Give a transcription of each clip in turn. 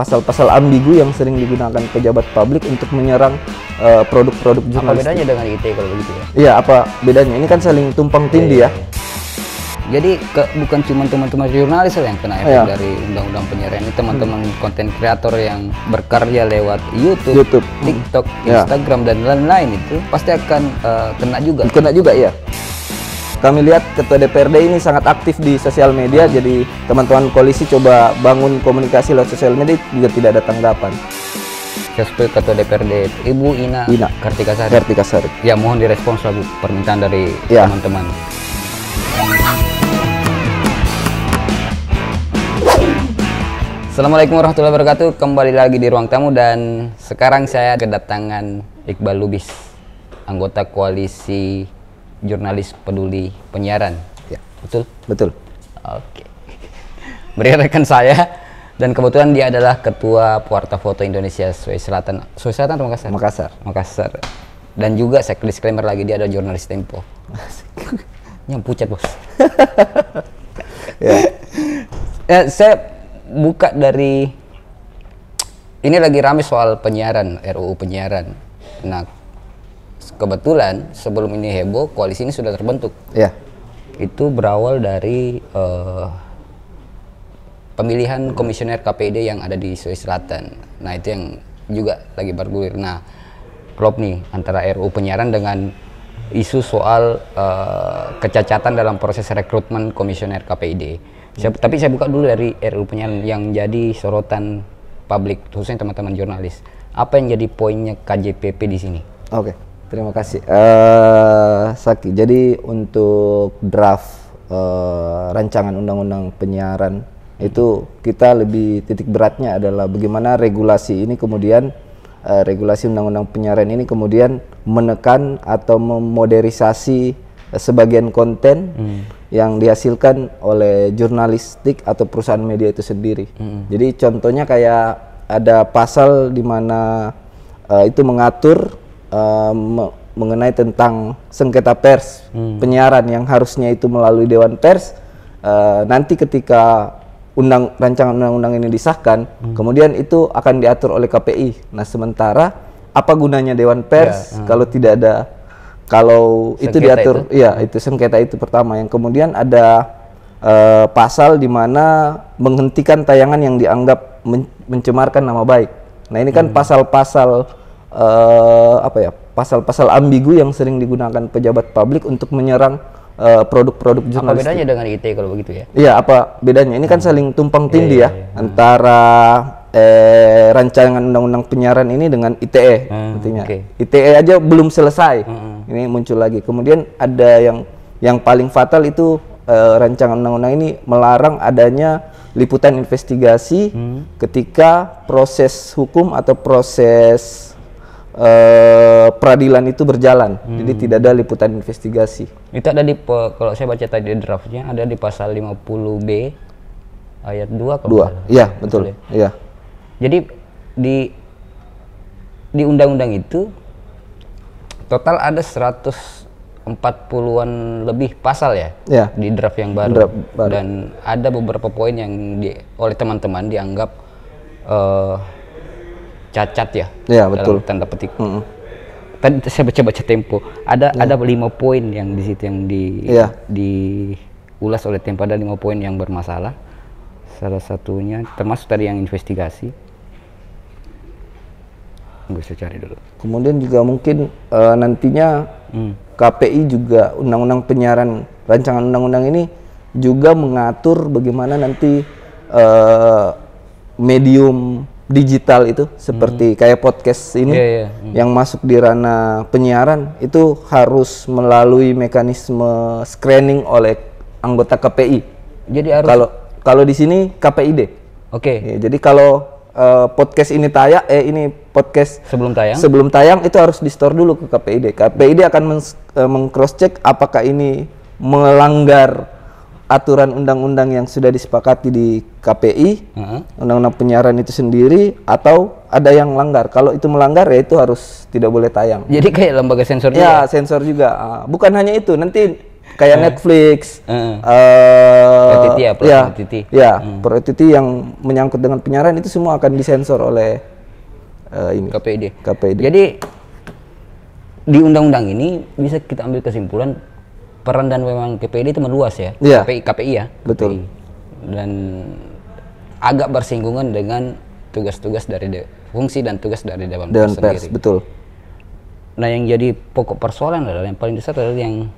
pasal-pasal ambigu yang sering digunakan pejabat publik untuk menyerang eh, produk-produk uh, jurnalistik. Apa bedanya dengan IT kalau begitu ya? Iya, apa bedanya? Ini kan saling tumpang tindih iya, ya. Iya, iya. Jadi ke, bukan cuma teman-teman jurnalis yang kena efek ya. dari undang-undang penyiaran ini, teman-teman hmm. konten kreator yang berkarya lewat YouTube, YouTube. TikTok, hmm. Instagram ya. dan lain-lain itu pasti akan uh, kena juga. Kena juga ya kami lihat ketua DPRD ini sangat aktif di sosial media jadi teman-teman koalisi coba bangun komunikasi lewat sosial media juga tidak ada tanggapan Sesuai Ketua DPRD Ibu Ina, Ina. Kartika Kartikasari. Kartika Ya mohon direspons lagu permintaan dari ya. teman-teman. Ya. Assalamualaikum warahmatullahi wabarakatuh. Kembali lagi di ruang tamu dan sekarang saya kedatangan Iqbal Lubis, anggota koalisi jurnalis peduli penyiaran. Ya. Betul? Betul. Oke. Beri rekan saya dan kebetulan dia adalah ketua Puerta Foto Indonesia Sulawesi Selatan. Sulawesi Selatan atau Makassar? Makassar. Makassar. Dan juga saya disclaimer lagi dia adalah jurnalis Tempo. Yang pucat, Bos. ya. ya. saya buka dari ini lagi rame soal penyiaran, RUU penyiaran. Nah, kebetulan sebelum ini heboh koalisi ini sudah terbentuk. Ya. Itu berawal dari uh, pemilihan komisioner KPD yang ada di Sulawesi Selatan. Nah itu yang juga lagi bergulir. Nah klop nih antara RU penyiaran dengan isu soal uh, kecacatan dalam proses rekrutmen komisioner KPID. Saya, Tapi saya buka dulu dari RU penyiaran yang jadi sorotan publik, khususnya teman-teman jurnalis. Apa yang jadi poinnya KJPP di sini? Oke. Okay. Terima kasih. Uh, Saki. Jadi untuk draft uh, rancangan undang-undang penyiaran itu kita lebih titik beratnya adalah bagaimana regulasi ini kemudian uh, regulasi undang-undang penyiaran ini kemudian menekan atau memoderisasi sebagian konten hmm. yang dihasilkan oleh jurnalistik atau perusahaan media itu sendiri. Hmm. Jadi contohnya kayak ada pasal di mana uh, itu mengatur um, mengenai tentang sengketa pers hmm. penyiaran yang harusnya itu melalui dewan pers uh, nanti ketika undang rancangan undang-undang ini disahkan hmm. kemudian itu akan diatur oleh KPI nah sementara apa gunanya dewan pers ya, hmm. kalau tidak ada kalau sengketa itu diatur itu. ya itu sengketa itu pertama yang kemudian ada uh, pasal di mana menghentikan tayangan yang dianggap men mencemarkan nama baik nah ini kan hmm. pasal-pasal hmm. Pasal -pasal uh, apa ya pasal-pasal ambigu yang sering digunakan pejabat publik untuk menyerang eh, produk-produk uh, jurnalistik. Apa bedanya dengan ITE kalau begitu ya? Iya, apa bedanya? Ini kan hmm. saling tumpang tindih yeah, ya yeah, yeah. antara eh, rancangan undang-undang penyiaran ini dengan ITE, hmm, okay. ITE aja belum selesai, hmm, hmm. ini muncul lagi. Kemudian ada yang yang paling fatal itu eh, rancangan undang-undang ini melarang adanya liputan investigasi hmm. ketika proses hukum atau proses uh, peradilan itu berjalan. Hmm. Jadi tidak ada liputan investigasi. Itu ada di kalau saya baca tadi draftnya ada di pasal 50B ayat 2 kalau 2. Iya, betul. Ya? Iya. Jadi di di undang-undang itu total ada 140-an lebih pasal ya, ya di draft yang baru. Draft baru dan ada beberapa poin yang di, oleh teman-teman dianggap uh, cacat ya. Iya betul. tanda petik. Mm -hmm. Tadi saya baca baca Tempo ada yeah. ada lima poin yang di situ yang di yeah. diulas oleh Tempo ada lima poin yang bermasalah. Salah satunya termasuk tadi yang investigasi. Gue bisa cari dulu. Kemudian juga mungkin uh, nantinya mm. KPI juga undang-undang penyiaran rancangan undang-undang ini juga mengatur bagaimana nanti uh, medium digital itu hmm. seperti hmm. kayak podcast ini yeah, yeah. Hmm. yang masuk di ranah penyiaran itu harus melalui mekanisme screening oleh anggota KPI. Jadi harus kalau kalau di sini KPID. Oke. Okay. Ya, jadi kalau uh, podcast ini tayang eh ini podcast sebelum tayang sebelum tayang itu harus di store dulu ke KPID. KPID akan meng eh, cross check apakah ini melanggar aturan undang-undang yang sudah disepakati di KPI, uh undang-undang penyiaran itu sendiri, atau ada yang melanggar. Kalau itu melanggar, ya itu harus tidak boleh tayang. Jadi kayak lembaga sensor ya, juga. Ya? sensor juga. Ah, bukan hanya itu, nanti kayak uh Netflix, uh Uh, ya, Pro ya, PTT. Ya, Pro yang menyangkut dengan penyiaran itu semua akan disensor oleh uh, ini. KPD. KPD. Jadi di undang-undang ini bisa kita ambil kesimpulan peran dan memang KPID itu meluas ya. ya. KPI KPI ya. Betul. Dan agak bersinggungan dengan tugas-tugas dari de, fungsi dan tugas dari dewan pers sendiri. Pers, betul. Nah, yang jadi pokok persoalan adalah yang paling besar adalah yang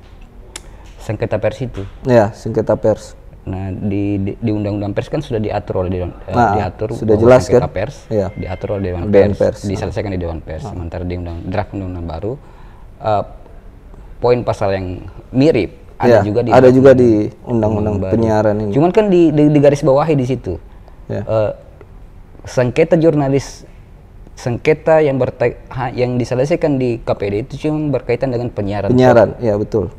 sengketa pers itu. Ya, sengketa pers. Nah, di di, undang-undang pers kan sudah diatur oleh dewan eh, nah, diatur sudah jelas kan? pers, ya. diatur oleh dewan, pers, pers, diselesaikan nah. di dewan pers. Nah. Sementara di undang draft undang-undang baru uh, poin pasal yang mirip ada ya, juga di ada juga di undang-undang penyiaran ini. Cuman kan di, di, di garis bawahi di situ. Ya. Uh, sengketa jurnalis sengketa yang berta ha, yang diselesaikan di KPD itu cuma berkaitan dengan penyiaran. Penyiaran, ya betul.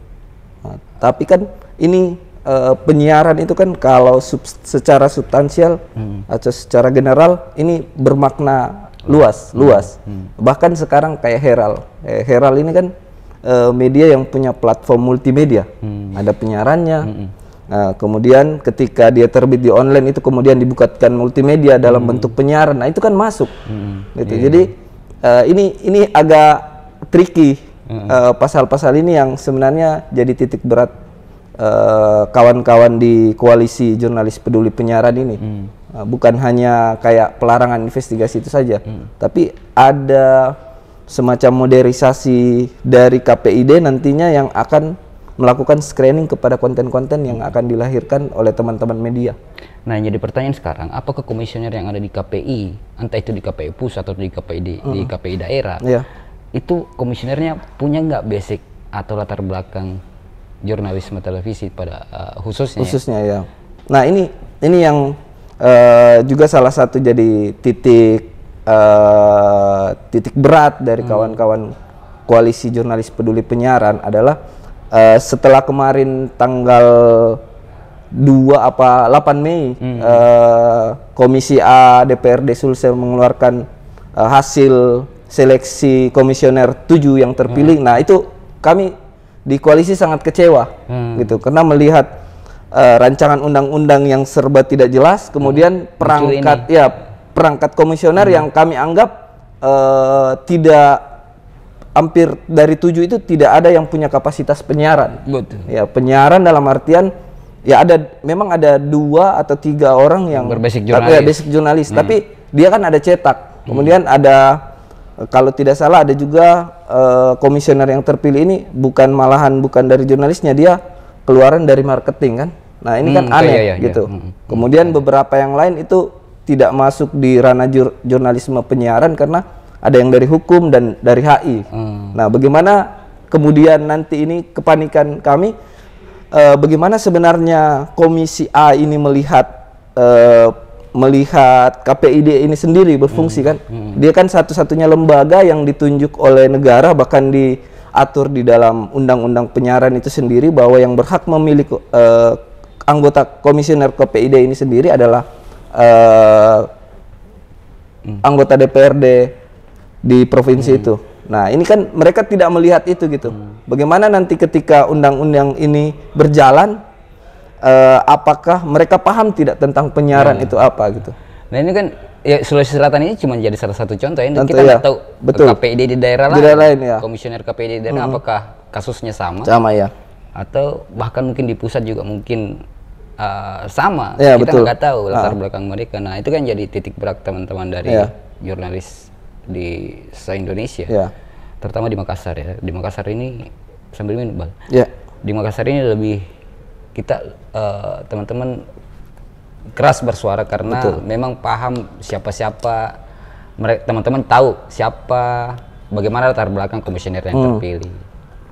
Nah, tapi kan ini uh, penyiaran itu kan kalau sub, secara substansial hmm. atau secara general ini bermakna luas, hmm. luas. Hmm. Bahkan sekarang kayak Heral. Eh, Heral ini kan uh, media yang punya platform multimedia. Hmm. Ada penyiarannya. Hmm. Nah, kemudian ketika dia terbit di online itu kemudian dibukatkan multimedia dalam hmm. bentuk penyiaran. Nah, itu kan masuk. Hmm. Gitu. Yeah. Jadi uh, ini ini agak tricky eh, pasal-pasal uh, ini yang sebenarnya jadi titik berat kawan-kawan uh, di koalisi jurnalis peduli penyiaran ini. Hmm. Uh, bukan hanya kayak pelarangan investigasi itu saja, hmm. tapi ada semacam modernisasi dari KPID nantinya yang akan melakukan screening kepada konten-konten yang akan dilahirkan oleh teman-teman media. Nah, jadi pertanyaan sekarang, apakah komisioner yang ada di KPI, entah itu di KPI pusat atau di KPID di, mm. di KPI daerah, yeah. itu komisionernya punya nggak basic atau latar belakang jurnalisme televisi pada uh, eh, khususnya? Khususnya ya. ya. Nah, ini ini yang uh, juga salah satu jadi titik uh, titik berat dari hmm. kawan-kawan koalisi jurnalis peduli penyiaran adalah uh, setelah kemarin tanggal 2 apa 8 Mei hmm. uh, Komisi A DPRD Sulsel mengeluarkan uh, hasil seleksi komisioner 7 yang terpilih. Hmm. Nah, itu kami di koalisi sangat kecewa hmm. gitu karena melihat uh, rancangan undang-undang yang serba tidak jelas kemudian hmm. perangkat ya perangkat komisioner hmm. yang kami anggap uh, tidak hampir dari tujuh itu tidak ada yang punya kapasitas penyiaran. Betul. Ya penyiaran dalam artian ya ada memang ada dua atau tiga orang yang berbasic ya, jurnalis, ya, basic jurnalis hmm. tapi dia kan ada cetak. Hmm. Kemudian hmm. ada eh, kalau tidak salah ada juga uh, komisioner yang terpilih ini bukan malahan bukan dari jurnalisnya dia keluaran dari marketing kan. Nah ini kan hmm, kan aneh iya, iya, gitu. Iya. Hmm. Kemudian hmm. beberapa yang lain itu tidak masuk di ranah jur jurnalisme penyiaran karena ada yang dari hukum dan dari HI. Hmm. Nah, bagaimana kemudian nanti ini kepanikan kami E, bagaimana sebenarnya Komisi A ini melihat e, melihat KPID ini sendiri berfungsi hmm. kan? Hmm. Dia kan satu-satunya lembaga yang ditunjuk oleh negara bahkan diatur di dalam undang-undang penyiaran itu sendiri bahwa yang berhak memilih eh, anggota komisioner KPID ini sendiri adalah uh, anggota DPRD di provinsi hmm. itu. Nah, ini kan mereka tidak melihat itu gitu. Hmm. Bagaimana nanti ketika undang-undang ini berjalan uh, apakah mereka paham tidak tentang penyiaran hmm. itu apa gitu. Nah, ini kan ya Sulawesi Selatan ini cuma jadi salah satu contoh ya. ini kita ya. tahu Betul. KPID di daerah Di daerah lain ya. Komisioner KPD di daerah hmm. apakah kasusnya sama? Sama ya. Atau bahkan mungkin di pusat juga mungkin uh, sama. ya, kita nggak tahu latar uh. belakang mereka. Nah itu kan jadi titik berat teman-teman dari ya. jurnalis di se Indonesia, ya. terutama di Makassar ya. Di Makassar ini sambil minum bal. ya. Di Makassar ini lebih kita eh, teman-teman uh, keras bersuara karena Betul. memang paham siapa-siapa mereka teman-teman tahu siapa bagaimana latar belakang komisioner yang hmm. terpilih.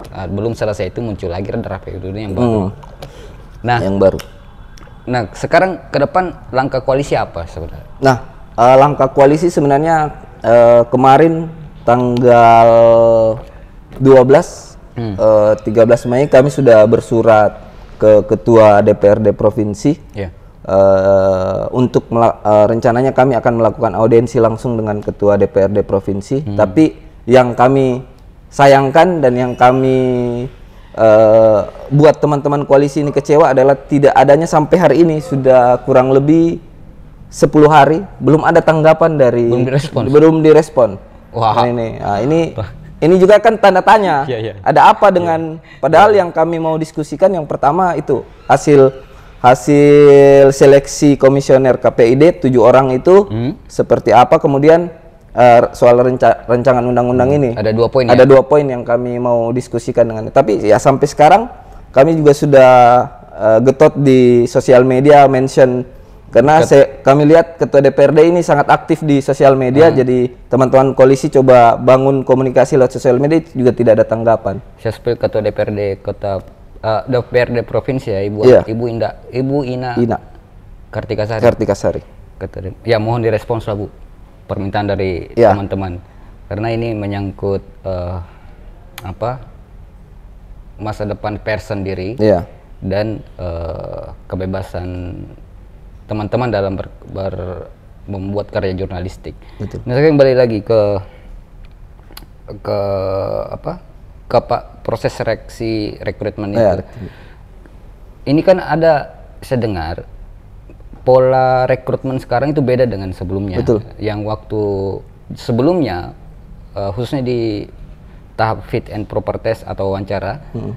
Uh, belum selesai itu muncul lagi rendah itu yang baru. Hmm. Nah, yang baru. Nah, sekarang ke depan langkah koalisi apa sebenarnya? Nah, uh, langkah koalisi sebenarnya uh, kemarin tanggal 12 hmm. uh, eh, 13 Mei kami sudah bersurat ke ketua DPRD provinsi. Yeah. Ya. Uh, untuk uh, rencananya kami akan melakukan audiensi langsung dengan ketua DPRD provinsi, hmm. tapi yang kami sayangkan dan yang kami Eh, buat teman-teman koalisi ini kecewa adalah tidak adanya sampai hari ini sudah kurang lebih 10 hari belum ada tanggapan dari belum direspon. Belum direspon. Wah. ini nah, ini ah, ini juga kan tanda tanya. Yeah, yeah. Ada apa iya. dengan yeah. padahal yang kami mau diskusikan yang pertama itu hasil hasil seleksi komisioner KPID tujuh orang itu hmm? seperti apa kemudian uh, soal renca rancangan undang-undang hmm, ini. Ada dua poin. Ya? Ada ya? dua poin yang kami mau diskusikan dengan. Tapi ya sampai sekarang kami juga sudah uh, getot di sosial media mention karena Ket. saya, kami lihat ketua DPRD ini sangat aktif di sosial media, hmm. jadi teman-teman koalisi coba bangun komunikasi lewat sosial media juga tidak ada tanggapan. Saya spill ketua DPRD kota uh, eh, DPRD provinsi ya, ibu yeah. ibu Inda, ibu Ina, Ina. Kartika Sari. Kartika Sari. ya mohon direspons lah bu permintaan dari teman ya. teman-teman karena ini menyangkut uh, apa masa depan pers sendiri yeah. dan uh, kebebasan teman-teman dalam ber, ber membuat karya jurnalistik. Betul. Nah, saya kembali lagi ke ke apa? ke pak, proses seleksi rekrutmen ini. Ya, itu. Ini kan ada saya dengar pola rekrutmen sekarang itu beda dengan sebelumnya. Betul. Yang waktu sebelumnya uh, khususnya di tahap fit and proper test atau wawancara hmm.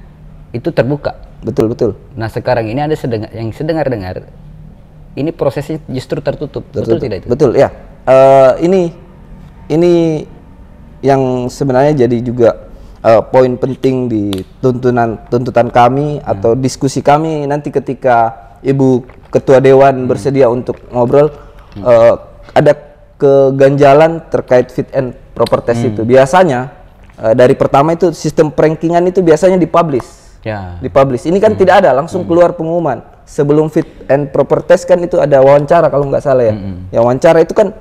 itu terbuka. Betul betul. Nah sekarang ini ada sedengar, yang sedengar dengar ini prosesnya justru tertutup. tertutup. Betul tidak itu? Betul ya. Uh, ini ini yang sebenarnya jadi juga uh, poin penting di tuntunan tuntutan kami hmm. atau diskusi kami nanti ketika Ibu ketua dewan bersedia untuk ngobrol uh, ada keganjalan terkait fit and proper test hmm. itu biasanya uh, dari pertama itu sistem prankingan itu biasanya dipublish ya. dipublish ini kan hmm. tidak ada langsung hmm. keluar pengumuman sebelum fit and proper test kan itu ada wawancara kalau nggak salah ya ya wawancara itu kan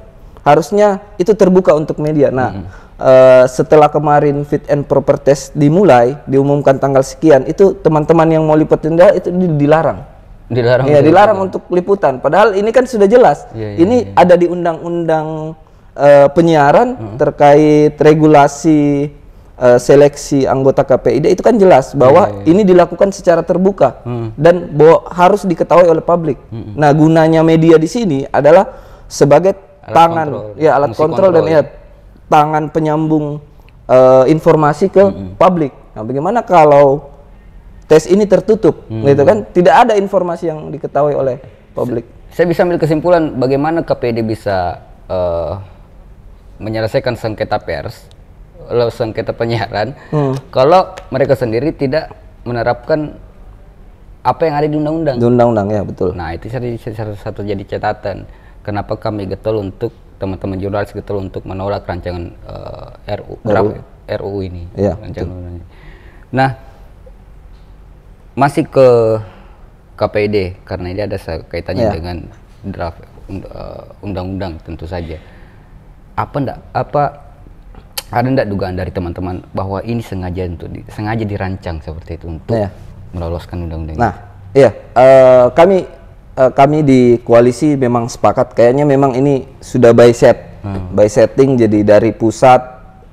harusnya itu terbuka untuk media. Nah, -hmm. uh, setelah kemarin fit and proper test dimulai, diumumkan tanggal sekian, itu teman-teman yang mau lipat denda itu dilarang dilarang ya dilarang untuk liputan padahal ini kan sudah jelas ya, ya, ini ya, ada di undang-undang uh, penyiaran hmm. terkait regulasi uh, seleksi anggota KPID itu kan jelas bahwa ya, ya, ya. ini dilakukan secara terbuka hmm. dan bahwa harus diketahui oleh publik hmm. nah gunanya media di sini adalah sebagai alat tangan kontrol. ya alat kontrol, kontrol dan ya, ya tangan penyambung uh, informasi ke hmm. publik nah bagaimana kalau tes ini tertutup hmm. gitu kan tidak ada informasi yang diketahui oleh publik saya bisa ambil kesimpulan bagaimana KPD bisa uh, menyelesaikan sengketa pers lalu eh, sengketa penyiaran hmm. kalau mereka sendiri tidak menerapkan apa yang ada di undang-undang di undang-undang ya betul nah itu satu, satu, jadi catatan kenapa kami getol untuk teman-teman jurnalis getol untuk menolak rancangan uh, eh, RU, RU RUU ini ya, rancangan betul. nah masih ke KPD karena ini ada kaitannya yeah. dengan draft eh, undang-undang tentu saja. Apa ndak apa ada ndak dugaan dari teman-teman bahwa ini sengaja untuk di, sengaja dirancang seperti itu untuk yeah. meloloskan undang-undang? Nah, iya uh, kami uh, kami di koalisi memang sepakat kayaknya memang ini sudah by set hmm. by setting jadi dari pusat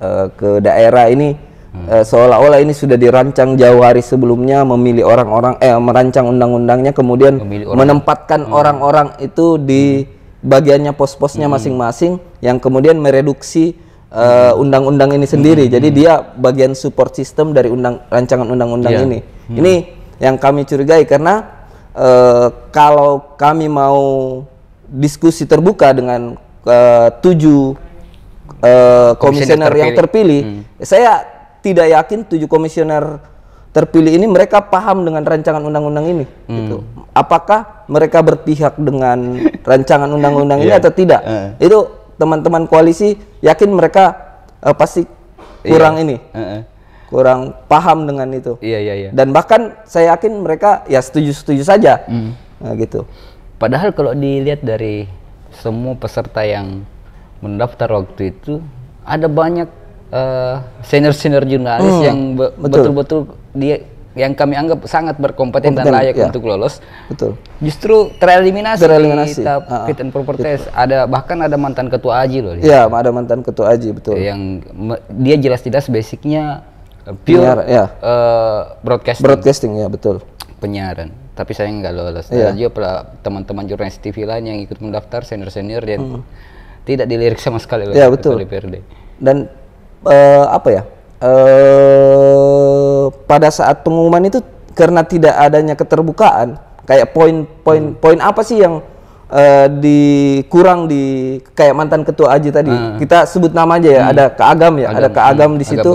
uh, ke daerah ini hmm. seolah-olah ini sudah dirancang jauh hari sebelumnya memilih orang-orang eh merancang undang-undangnya kemudian orang. menempatkan hmm. orang-orang itu di hmm. bagiannya pos-posnya hmm. masing-masing yang kemudian mereduksi eh, hmm. undang-undang ini sendiri hmm. jadi dia bagian support system dari undang rancangan undang-undang yeah. ini hmm. ini yang kami curigai karena uh, kalau kami mau diskusi terbuka dengan uh, tujuh uh, komisioner yang terpilih hmm. saya tidak yakin tujuh komisioner terpilih ini mereka paham dengan rancangan undang-undang ini hmm. gitu. Apakah mereka berpihak dengan rancangan undang-undang ini yeah. atau tidak? Uh. Itu teman-teman koalisi yakin mereka uh, pasti iya. kurang yeah. ini. Uh -uh. Kurang paham dengan itu. Iya, iya, iya. Dan bahkan saya yakin mereka ya setuju-setuju saja. Mm. Nah, gitu. Padahal kalau dilihat dari semua peserta yang mendaftar waktu itu ada banyak senior eh, senior-senior jurnalis hmm, yang betul-betul dia yang kami anggap sangat berkompeten Kompeten, dan layak ya. untuk lolos. Betul. Justru tereliminasi, tereliminasi. di uh, ah, fit and proper gitu. test. Ada bahkan ada mantan ketua Aji loh. Iya, ya, ada mantan ketua Aji betul. Yang dia jelas-jelas basicnya eh, pure Penyiar, ya. uh, broadcasting. Broadcasting ya betul. Penyiaran. Tapi saya nggak lolos. Ya. Dan juga teman-teman jurnalis TV lain yang ikut mendaftar senior-senior dan hmm. tidak dilirik sama sekali oleh ya, betul. DPRD. Dan uh, apa ya? Uh, pada saat pengumuman itu karena tidak adanya keterbukaan, kayak poin-poin hmm. poin apa sih yang uh, eh, di di kayak mantan ketua Aji tadi. Hmm. Kita sebut nama aja ya, hmm. ada keagam ya, Agam. ada keagam hmm. di situ.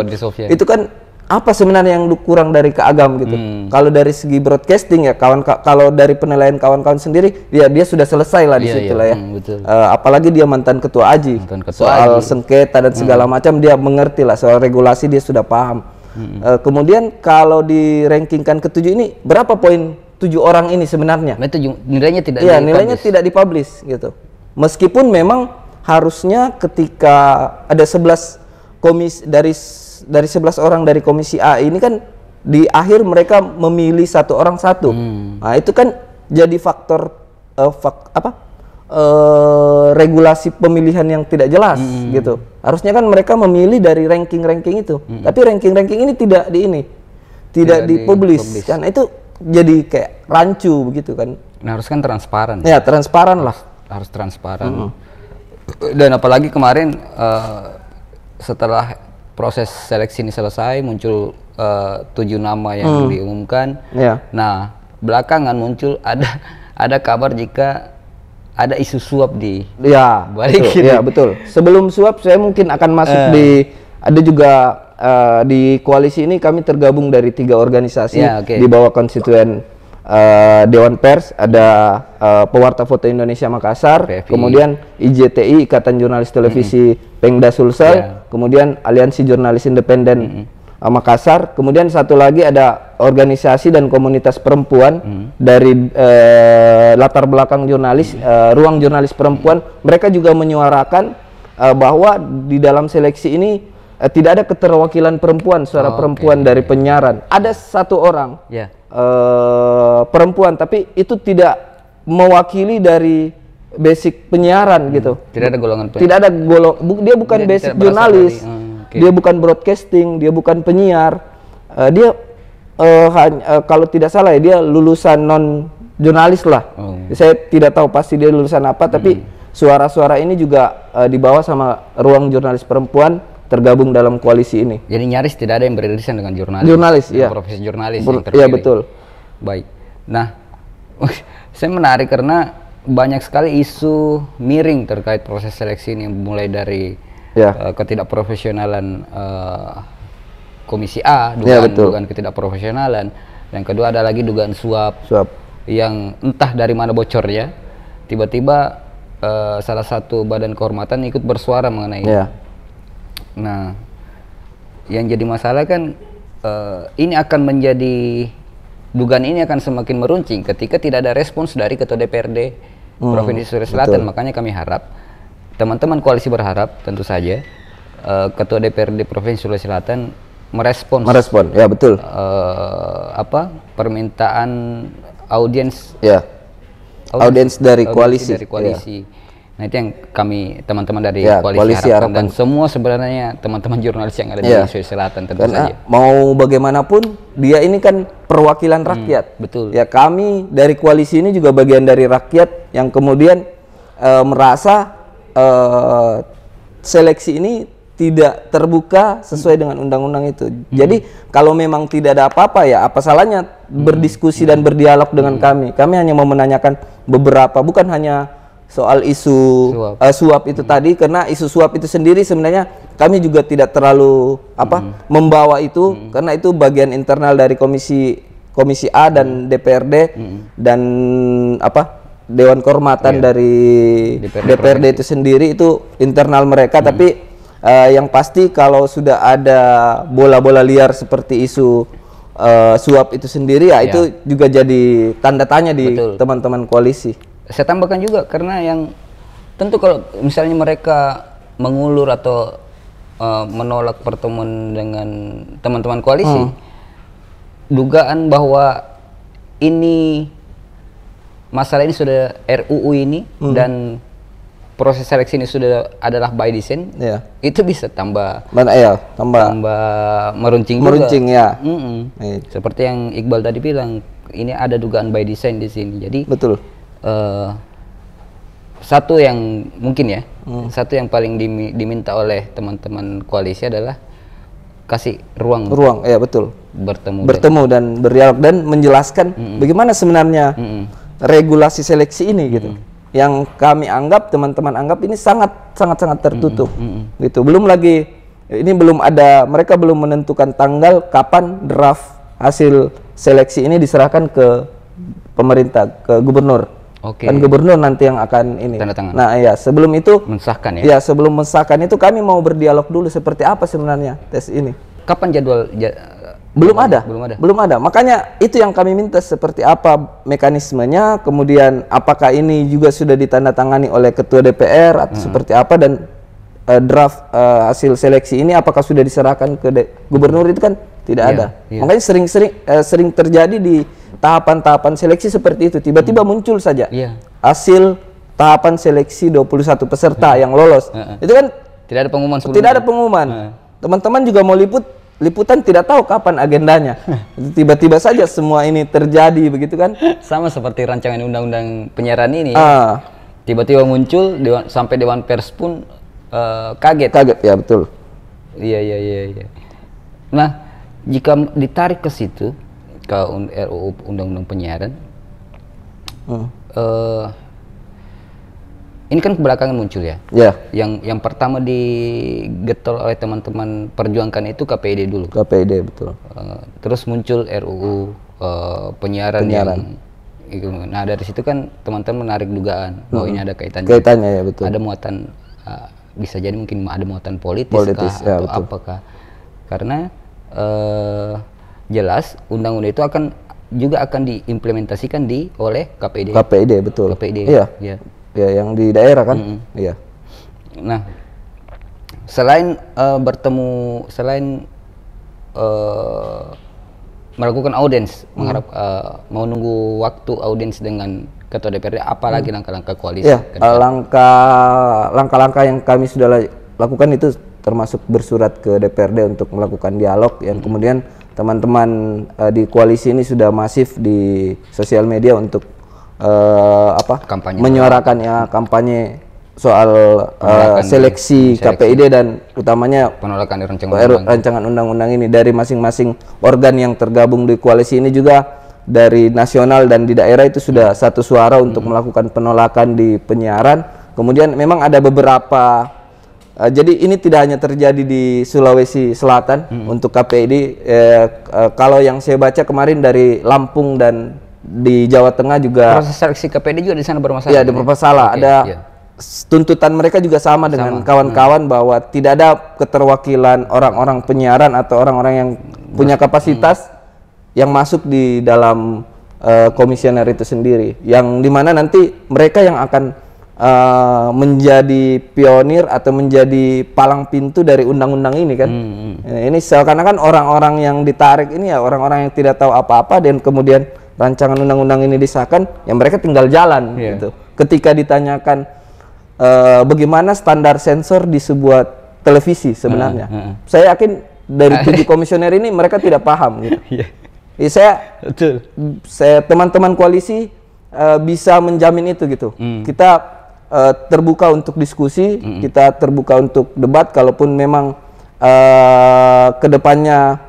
itu kan apa sebenarnya yang kurang dari keagam gitu. Hmm. Kalau dari segi broadcasting ya kawan kalau dari penilaian kawan-kawan sendiri ya dia sudah selesai lah di yeah, situ yeah. lah ya. Hmm, Uh, apalagi dia mantan ketua AJI. Mantan ketua soal AJI. sengketa dan hmm. segala macam dia mengerti lah soal regulasi dia sudah paham. Hmm. Uh, kemudian kalau di rankingkan ketujuh ini berapa poin tujuh orang ini sebenarnya? Nah, tujuh, nilainya tidak Iya, nilainya tidak dipublish gitu. Meskipun memang harusnya ketika ada sebelas komis dari dari 11 orang dari komisi A ini kan di akhir mereka memilih satu orang satu. Hmm. Nah, itu kan jadi faktor uh, fak, apa? Uh, regulasi pemilihan yang tidak jelas hmm. gitu. Harusnya kan mereka memilih dari ranking-ranking itu. Hmm. Tapi ranking-ranking ini tidak di ini. Tidak, tidak dipublis di kan. Itu jadi kayak rancu begitu kan. Nah, harus kan transparan. Ya, transparan lah. Harus transparan. Hmm. Dan apalagi kemarin uh, setelah proses seleksi ini selesai muncul uh, tujuh nama yang hmm. diumumkan. Yeah. Nah, belakangan muncul ada ada kabar jika ada isu suap di ya balik betul, ya betul. Sebelum suap saya mungkin akan masuk uh. di ada juga uh, di koalisi ini kami tergabung dari tiga organisasi ya, okay. di bawah konstituen Eh, Dewan Pers, ada uh, Pewarta Foto Indonesia Makassar, PFI. kemudian IJTI Ikatan Jurnalis Televisi mm -hmm. Pengda Sulsel, yeah. kemudian Aliansi Jurnalis Independen mm -hmm. Makassar, kemudian satu lagi ada organisasi dan komunitas perempuan mm -hmm. dari uh, latar belakang jurnalis, mm -hmm. uh, ruang jurnalis perempuan, mm -hmm. mereka juga menyuarakan uh, bahwa di dalam seleksi ini tidak ada keterwakilan perempuan, suara oh, perempuan okay. dari penyiaran. Ada satu orang. Yeah Eh, perempuan tapi itu tidak mewakili dari basic penyiaran hmm. gitu tidak ada golongan penyiar. tidak ada golong bu, dia bukan dia basic jurnalis hmm, ah, okay. dia bukan broadcasting dia bukan penyiar uh, dia uh, uh, kalau tidak salah ya dia lulusan non jurnalis lah oh. saya tidak tahu pasti dia lulusan apa tapi hmm. suara-suara ini juga uh, dibawa sama ruang jurnalis perempuan tergabung dalam koalisi ini. Jadi nyaris tidak ada yang beririsan dengan jurnalis. Jurnalis, ya. Profesi jurnalis. iya betul. Baik. Nah, saya menarik karena banyak sekali isu miring terkait proses seleksi ini, mulai dari ya. uh, ketidakprofesionalan uh, komisi A, iya, dugaan, ya, betul. dugaan ketidakprofesionalan. Yang kedua ada lagi dugaan suap. Suap. Yang entah dari mana bocornya, Tiba-tiba uh, salah satu badan kehormatan ikut bersuara mengenai ya. Nah, yang jadi masalah kan uh, ini akan menjadi dugaan ini akan semakin meruncing ketika tidak ada respons dari Ketua DPRD hmm, Provinsi Sulawesi Selatan. Betul. Makanya kami harap teman-teman koalisi berharap tentu saja uh, Ketua DPRD Provinsi Sulawesi Selatan merespons merespon ya betul uh, apa permintaan audiens ya audiens dari koalisi dari koalisi ya Nah itu yang kami teman-teman dari ya, koalisi, koalisi harapkan, harapan dan semua sebenarnya teman-teman jurnalis yang ada ya. di Sulawesi Selatan tentu Karena saja. Mau bagaimanapun dia ini kan perwakilan hmm, rakyat. Hmm, betul. Ya kami dari koalisi ini juga bagian dari rakyat yang kemudian e, merasa e, seleksi ini tidak terbuka sesuai hmm. dengan undang-undang itu. Hmm. Jadi kalau memang tidak ada apa-apa ya apa salahnya hmm. berdiskusi hmm. dan berdialog dengan hmm. kami. Kami hanya mau menanyakan beberapa bukan hanya soal isu suap, uh, suap itu hmm. tadi karena isu suap itu sendiri sebenarnya kami juga tidak terlalu apa hmm. membawa itu hmm. karena itu bagian internal dari komisi komisi A dan DPRD hmm. hmm. dan apa dewan kehormatan iya. dari DPRD, DPRD itu sendiri itu internal mereka hmm. tapi uh, yang pasti kalau sudah ada bola-bola liar seperti isu uh, suap itu sendiri ya, ya itu juga jadi tanda tanya di teman-teman koalisi saya tambahkan juga karena yang tentu kalau misalnya mereka mengulur atau uh, menolak pertemuan dengan teman-teman koalisi, hmm. dugaan bahwa ini masalah ini sudah RUU ini hmm. dan proses seleksi ini sudah adalah by design, yeah. itu bisa tambah, Man, ya, tambah, tambah meruncing, meruncing juga. ya. Mm -mm. Seperti yang Iqbal tadi bilang, ini ada dugaan by design di sini. Jadi betul Eh, satu yang mungkin ya hmm. satu yang paling dimi, diminta oleh teman-teman koalisi adalah kasih ruang ruang ya betul bertemu bertemu dan, dan berdialog dan menjelaskan mm bagaimana sebenarnya mm regulasi seleksi ini hmm. gitu hmm. yang kami anggap teman-teman anggap ini sangat sangat sangat tertutup mm Hmm. gitu belum lagi ini belum ada mereka belum menentukan tanggal kapan draft hasil seleksi ini diserahkan ke pemerintah ke gubernur Oke. Okay. Kan gubernur nanti yang akan ini. Tanda tangan. Nah, ya sebelum itu mensahkan ya. Ya sebelum mensahkan itu kami mau berdialog dulu seperti apa sebenarnya tes ini. Kapan jadwal ja belum ada. Belum ada. Belum ada. Makanya itu yang kami minta seperti apa mekanismenya, kemudian apakah ini juga sudah ditandatangani oleh ketua DPR atau hmm. seperti apa dan uh, draft uh, hasil seleksi ini apakah sudah diserahkan ke gubernur itu kan tidak yeah, ada. Yeah. Makanya sering-sering uh, sering terjadi di tahapan-tahapan seleksi seperti itu tiba-tiba hmm. muncul saja yeah. hasil tahapan seleksi 21 peserta yeah. Hmm. yang lolos. Uh -uh. Itu kan tidak ada pengumuman sebelumnya. Tidak ada pengumuman. Teman-teman juga mau liput liputan tidak tahu kapan agendanya. Tiba-tiba saja semua ini terjadi begitu kan? Sama seperti rancangan undang-undang penyiaran ini. Ah. Tiba-tiba uh. muncul dewan, sampai dewan pers pun Eh, kaget. Kaget ya betul. Iya iya iya. iya. Nah jika ditarik ke situ ke RUU Undang-Undang Penyiaran, hmm. uh, ini kan kebelakangan muncul ya. Yeah. Yang yang pertama digetol oleh teman-teman perjuangkan itu KPID dulu. KPID betul. Uh, terus muncul RUU uh, penyiaran, penyiaran yang Nah dari situ kan teman-teman menarik dugaan bahwa oh, hmm. ini ada kaitannya. Kaitannya ya betul. Ada muatan bisa jadi mungkin ada muatan politis, politis kah, ya, atau betul. apakah karena uh, jelas undang-undang itu akan juga akan diimplementasikan di oleh KPD. KPD betul. KPD. Iya. Ya. ya yang di daerah kan. Mm -hmm. Iya. Nah, selain uh, bertemu selain uh, melakukan audiens hmm. mengharap uh, mau nunggu waktu audiens dengan ketua DPRD apalagi langkah hmm. langkah-langkah koalisi ya, eh, langkah langkah-langkah yang kami sudah lakukan itu termasuk bersurat ke DPRD untuk melakukan dialog yang hmm. kemudian teman-teman uh, di koalisi ini sudah masif di sosial media untuk uh, apa kampanye menyuarakan ya kampanye soal uh, seleksi, seleksi KPID dan utamanya penolakan er, rancangan undang-undang. ini dari masing-masing organ yang tergabung di koalisi ini juga dari nasional dan di daerah itu sudah hmm. satu suara untuk hmm. melakukan penolakan di penyiaran. Kemudian memang ada beberapa uh, jadi ini tidak hanya terjadi di Sulawesi Selatan hmm. untuk KPID eh, eh, kalau yang saya baca kemarin dari Lampung dan di Jawa Tengah juga proses seleksi KPD juga di sana bermasalah. Iya, ada kan ya? bermasalah. ada iya tuntutan mereka juga sama dengan kawan-kawan hmm. bahwa tidak ada keterwakilan orang-orang penyiaran atau orang-orang yang punya nah. kapasitas hmm. yang masuk di dalam uh, komisioner itu sendiri yang dimana nanti mereka yang akan uh, menjadi pionir atau menjadi palang pintu dari undang-undang ini kan hmm. hmm. Ya, ini seakan-akan orang-orang yang ditarik ini ya orang-orang yang tidak tahu apa-apa dan kemudian rancangan undang-undang ini disahkan yang mereka tinggal jalan yeah. gitu ketika ditanyakan Eh, bagaimana standar sensor di sebuah televisi sebenarnya. Uh, uh, Saya yakin dari tujuh komisioner ini mereka tidak paham gitu. yeah. ya, iya, saya, Betul. saya teman-teman koalisi uh, bisa menjamin itu gitu. Mm. Kita uh, terbuka untuk diskusi, mm -mm. kita terbuka untuk debat, kalaupun memang uh, kedepannya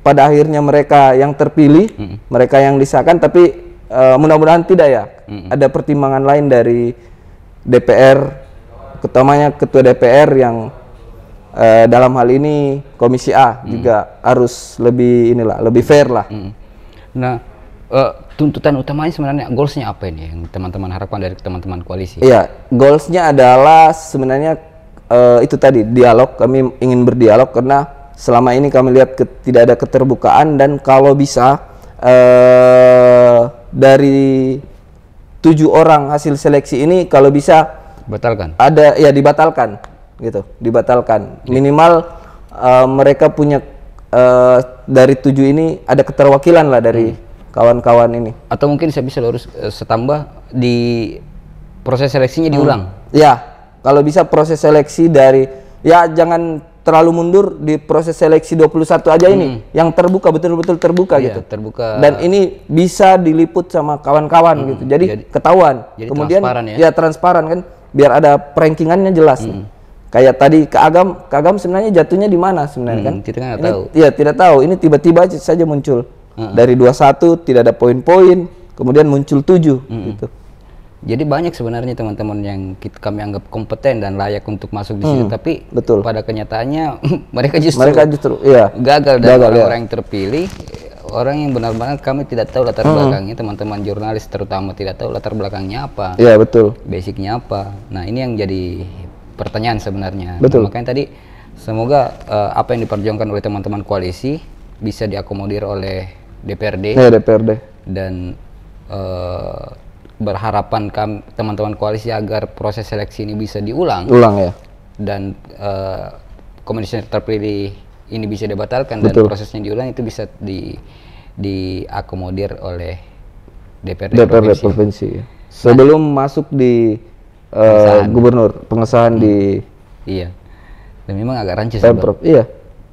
pada akhirnya mereka yang terpilih, mm mereka yang disahkan, tapi uh, mudah-mudahan tidak ya. Mm Ada pertimbangan lain dari DPR, utamanya ketua DPR yang uh, dalam hal ini Komisi A hmm. juga harus lebih inilah, lebih fair lah. Hmm. Nah, uh, tuntutan utamanya sebenarnya goalsnya apa ini yang teman-teman harapkan dari teman-teman koalisi? Iya, goalsnya adalah sebenarnya uh, itu tadi dialog. Kami ingin berdialog karena selama ini kami lihat ke, tidak ada keterbukaan dan kalau bisa uh, dari tujuh orang hasil seleksi ini kalau bisa batalkan. Ada ya dibatalkan gitu, dibatalkan. Ya. Minimal uh, mereka punya uh, dari tujuh ini ada keterwakilan lah dari hmm. kawan-kawan hmm. ini. Atau mungkin saya bisa lurus uh, setambah di proses seleksinya diulang. Hmm. Ya, kalau bisa proses seleksi dari ya jangan terlalu mundur di proses seleksi 21 aja hmm. ini yang terbuka betul-betul terbuka iya, gitu. terbuka. Dan ini bisa diliput sama kawan-kawan hmm. gitu. Jadi, jadi ketahuan. Jadi Kemudian transparan ya. ya transparan kan biar ada perankingannya jelas. Hmm. Kayak tadi ke Agam, ke Agam sebenarnya jatuhnya di mana sebenarnya hmm, kan? Kita nggak tahu. Iya, tidak tahu. Ini tiba-tiba saja muncul. Hmm. Dari 21 tidak ada poin-poin, kemudian muncul 7 hmm. gitu jadi banyak sebenarnya teman-teman yang kita, kami anggap kompeten dan layak untuk masuk di hmm, situ, tapi betul. pada kenyataannya mereka justru mereka justru iya. gagal dan orang-orang iya. yang terpilih orang yang benar-benar kami tidak tahu latar hmm. belakangnya, teman-teman jurnalis terutama tidak tahu latar belakangnya apa. Iya betul. Basicnya apa? Nah ini yang jadi pertanyaan sebenarnya. Nah, betul. Nah, makanya tadi semoga uh, apa yang diperjuangkan oleh teman-teman koalisi bisa diakomodir oleh DPRD. Ya DPRD. Dan eh, berharapan teman-teman koalisi agar proses seleksi ini bisa diulang. Ulang ya. Dan uh, eh, komisioner terpilih ini bisa dibatalkan Betul. dan prosesnya diulang itu bisa di diakomodir oleh DPRD, DPRD provinsi. provinsi. Ya. Nah. Sebelum nah, masuk di uh, pengesahan. gubernur pengesahan hmm. di Iya. Dan memang agak rancis. Pemprov. Iya.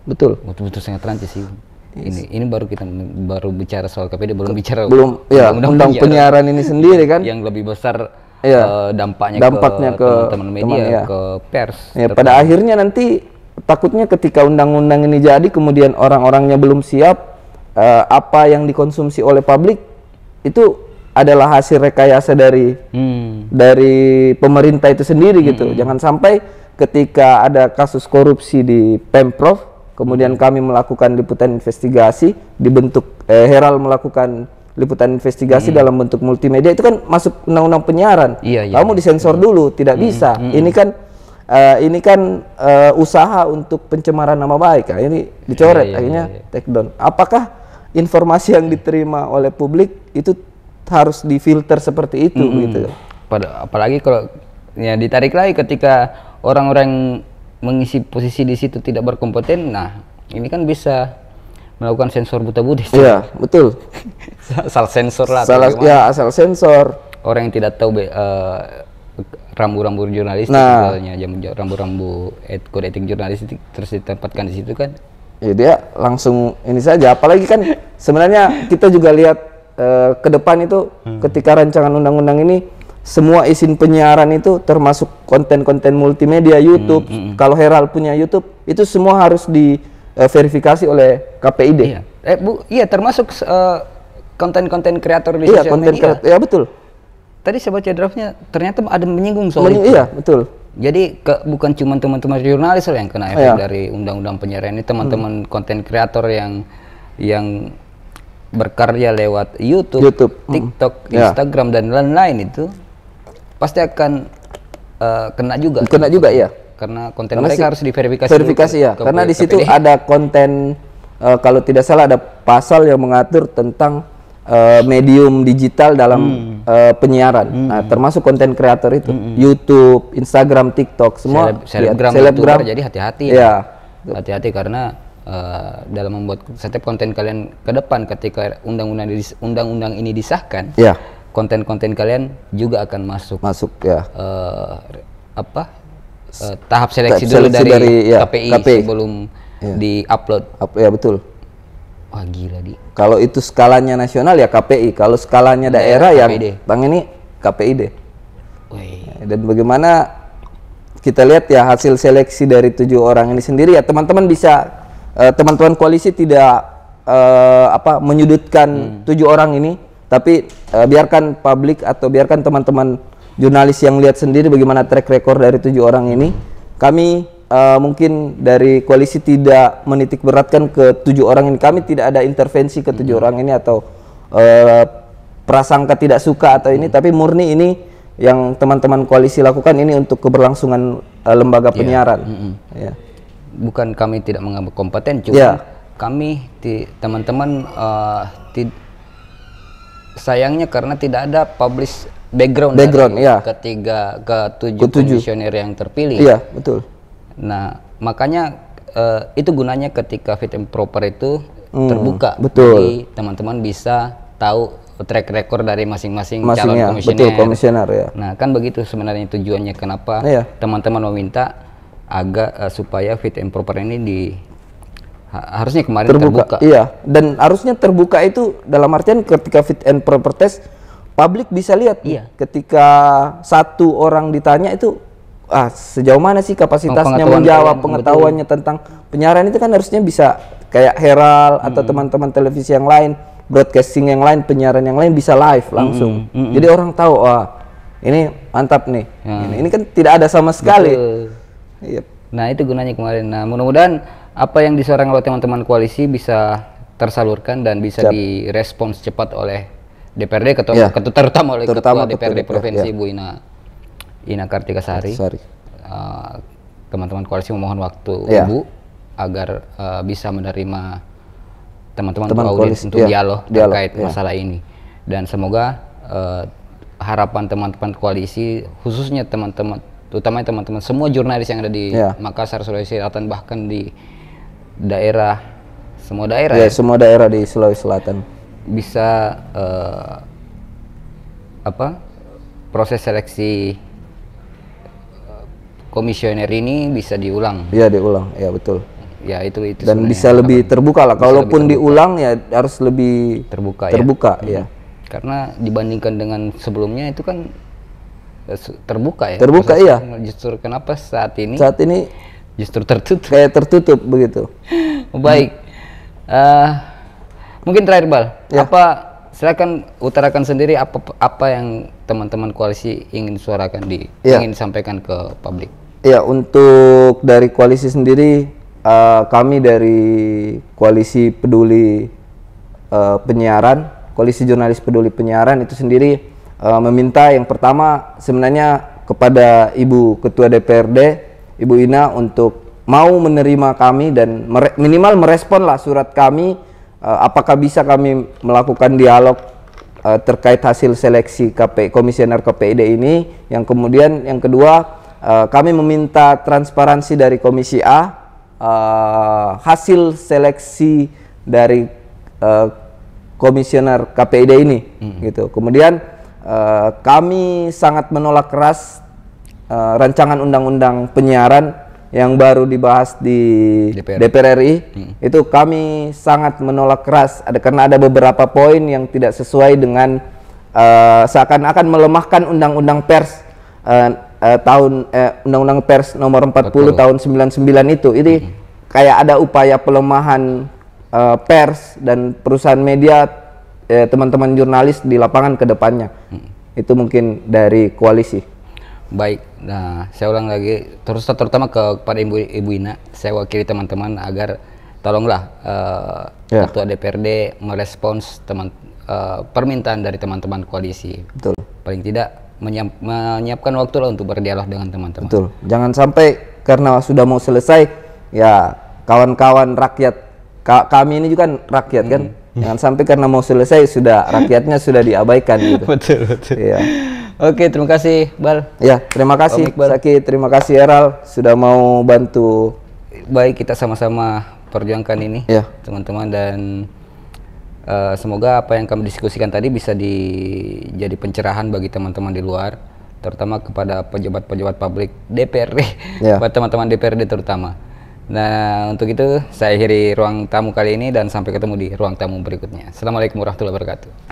Betul. Betul-betul sangat rancis sih. Yes. Ini ini baru kita baru bicara soal KPD belum bicara belum ya undang, -undang, penyiaran ini sendiri kan yang lebih besar ya, uh, dampaknya dampaknya ke teman-teman media ya. ke pers. Ya, pada akhirnya nanti takutnya ketika undang-undang ini jadi kemudian orang-orangnya belum siap uh, apa yang dikonsumsi oleh publik itu adalah hasil rekayasa dari hmm. dari pemerintah itu sendiri gitu. hmm. gitu. Jangan sampai ketika ada kasus korupsi di Pemprov kemudian kami melakukan liputan investigasi dibentuk eh, Herald melakukan liputan investigasi hmm. dalam bentuk multimedia itu kan masuk undang-undang penyiaran iya, iya, kamu iya. disensor iya. dulu tidak hmm. bisa hmm. hmm. ini kan uh, ini kan uh, usaha untuk pencemaran nama baik nah, ini dicoret iya, iya, akhirnya iya, iya. take down apakah informasi yang iya. diterima oleh publik itu harus difilter seperti itu hmm, hmm. gitu pada apalagi kalau ya ditarik lagi ketika orang-orang mengisi posisi di situ tidak berkompeten nah ini kan bisa melakukan sensor buta buta iya betul asal sensor lah salah ya asal sensor orang yang tidak tahu rambu eh, rambu-rambu jurnalistik nah, misalnya rambu-rambu et, kode etik jurnalistik terus ditempatkan di situ kan ya dia langsung ini saja apalagi kan sebenarnya kita juga lihat uh, ke depan itu hmm. ketika rancangan undang-undang ini semua izin penyiaran itu termasuk konten-konten multimedia YouTube. Hmm, hmm. Kalau Herald punya YouTube, itu semua harus diverifikasi eh, uh, oleh KPID. Iya. Eh Bu, iya termasuk uh, konten-konten kreator di iya, konten media. Iya, betul. Tadi saya baca draftnya ternyata ada menyinggung soal Men itu. Iya, betul. Jadi ke, bukan cuma teman-teman jurnalis yang kena efek iya. dari undang-undang penyiaran ini, teman-teman hmm. konten kreator yang yang berkarya lewat YouTube, YouTube. Hmm. TikTok, hmm. Instagram yeah. dan lain-lain itu pasti akan uh, kena juga. Kena juga ya. Karena konten karena mereka si, harus diverifikasi. Verifikasi ya. Ke, karena ke, di situ ada konten uh, kalau tidak salah ada pasal yang mengatur tentang uh, medium digital dalam hmm. uh, penyiaran. Hmm. Nah, termasuk konten kreator itu, hmm. YouTube, Instagram, TikTok, semua selebgram, ya, selebgram. jadi hati-hati. Ya. Hati-hati karena uh, dalam membuat setiap konten kalian ke depan ketika undang-undang undang-undang ini disahkan, ya konten-konten kalian juga akan masuk masuk ya uh, apa uh, tahap seleksi, nah, seleksi dulu dari, dari ya, KPI, KPI sebelum ya. upload Up, ya betul. Wah gila di. Kalau itu skalanya nasional ya KPI, kalau skalanya daerah, iya, daerah ya bang ini KPID. Wey. Ya, dan bagaimana kita lihat ya hasil seleksi dari tujuh orang ini sendiri ya teman-teman bisa eh, teman-teman uh, koalisi tidak uh, apa menyudutkan hmm. tujuh orang ini tapi uh, biarkan publik atau biarkan teman-teman jurnalis yang lihat sendiri bagaimana track record dari tujuh orang ini kami uh, mungkin dari koalisi tidak menitik beratkan ke tujuh orang ini kami tidak ada intervensi ke tujuh hmm. orang ini atau uh, prasangka tidak suka atau ini hmm. tapi murni ini yang teman-teman koalisi lakukan ini untuk keberlangsungan uh, lembaga iya. penyiaran mm -hmm. yeah. bukan kami tidak mengambil kompeten cuma yeah. kami teman-teman uh, sayangnya karena tidak ada publish background background dari ya ketiga ke tujuh komisioner yang terpilih iya betul nah makanya uh, itu gunanya ketika fit and proper itu hmm, terbuka betul jadi teman-teman bisa tahu track record dari masing-masing calon ya, komisioner betul komisioner ya nah kan begitu sebenarnya tujuannya kenapa iya. teman-teman iya. meminta agak uh, eh, supaya fit and proper ini di harusnya kemarin terbuka. terbuka. Iya, dan harusnya terbuka itu dalam artian ketika fit and proper test publik bisa lihat iya. ketika satu orang ditanya itu ah sejauh mana sih kapasitasnya menjawab pengetahuannya tentang penyiaran itu kan harusnya bisa kayak Herald hmm. atau teman-teman televisi yang lain, broadcasting yang lain, penyiaran yang lain bisa live hmm, langsung. Hmm, hmm. Hmm. Jadi orang tahu ah ini mantap nih. Hmm. Ini, ini kan tidak ada sama sekali. Betul. Yep. Iya. Nah, itu gunanya kemarin. Nah, mudah-mudahan apa yang disuarakan oleh teman-teman koalisi bisa tersalurkan dan bisa Siap. direspons cepat oleh DPRD ketua, ya. ketua terutama oleh terutama ketua DPRD ketua, provinsi ya. Bu Ina Ina Kartika Sari. Eh, teman-teman koalisi memohon waktu ya. Ibu agar uh, bisa menerima teman-teman audiens untuk ya. dialog, dialog terkait ya. masalah ini dan semoga uh, harapan teman-teman koalisi khususnya teman-teman terutama teman-teman semua jurnalis yang ada di ya. Makassar Sulawesi Selatan bahkan di daerah semua daerah ya, ya? semua daerah di Sulawesi Selatan bisa uh, apa proses seleksi eh, komisioner ini bisa diulang ya diulang ya betul ya itu itu dan bisa lebih apa, terbuka lah kalaupun terbuka. diulang ya harus lebih terbuka ya. terbuka ya, ya. karena dibandingkan dengan sebelumnya itu kan eh, terbuka ya terbuka Proses iya justru kenapa saat ini saat ini Justru tertutup. Kayak tertutup begitu. Baik. Uh, mungkin terakhir Bal. Ya. Apa silakan utarakan sendiri apa apa yang teman-teman koalisi ingin suarakan di ya. ingin sampaikan ke publik. Ya, untuk dari koalisi sendiri uh, kami dari koalisi peduli uh, penyiaran, koalisi jurnalis peduli penyiaran itu sendiri uh, meminta yang pertama sebenarnya kepada Ibu Ketua DPRD Ibu Ina untuk mau menerima kami dan mere minimal meresponlah surat kami uh, apakah bisa kami melakukan dialog uh, terkait hasil seleksi KP komisioner KPID ini yang kemudian yang kedua uh, kami meminta transparansi dari Komisi A uh, hasil seleksi dari uh, komisioner KPID ini mm. gitu. Kemudian uh, kami sangat menolak keras uh, rancangan undang-undang penyiaran yang baru dibahas di DPR, DPR RI hmm. itu kami sangat menolak keras ada karena ada beberapa poin yang tidak sesuai dengan uh, seakan-akan melemahkan undang-undang pers uh, uh, tahun uh, undang-undang pers nomor 40 40 tahun 99 itu ini hmm. kayak ada upaya pelemahan uh, pers dan perusahaan media teman-teman uh, jurnalis di lapangan kedepannya Hmm. Itu mungkin dari koalisi baik nah saya ulang lagi terus terutama kepada ibu ibu Ina saya wakili teman-teman agar tolonglah uh, eh, yeah. ketua DPRD merespons teman uh, permintaan dari teman-teman koalisi betul paling tidak menyiap, menyiapkan waktu lah untuk berdialog dengan teman-teman betul jangan sampai karena sudah mau selesai ya kawan-kawan rakyat ka kami ini juga rakyat kan? hmm. kan jangan sampai karena mau selesai sudah rakyatnya sudah diabaikan gitu betul betul iya Oke, terima kasih, Bal. Ya, terima kasih, Om Saki. Terima kasih, Eral, sudah mau bantu. Baik, kita sama-sama perjuangkan ini, ya. teman-teman, dan uh, semoga apa yang kami diskusikan tadi bisa jadi pencerahan bagi teman-teman di luar, terutama kepada pejabat-pejabat publik DPRD, ya. buat teman-teman DPRD terutama. Nah, untuk itu saya akhiri ruang tamu kali ini dan sampai ketemu di ruang tamu berikutnya. Assalamualaikum warahmatullahi wabarakatuh.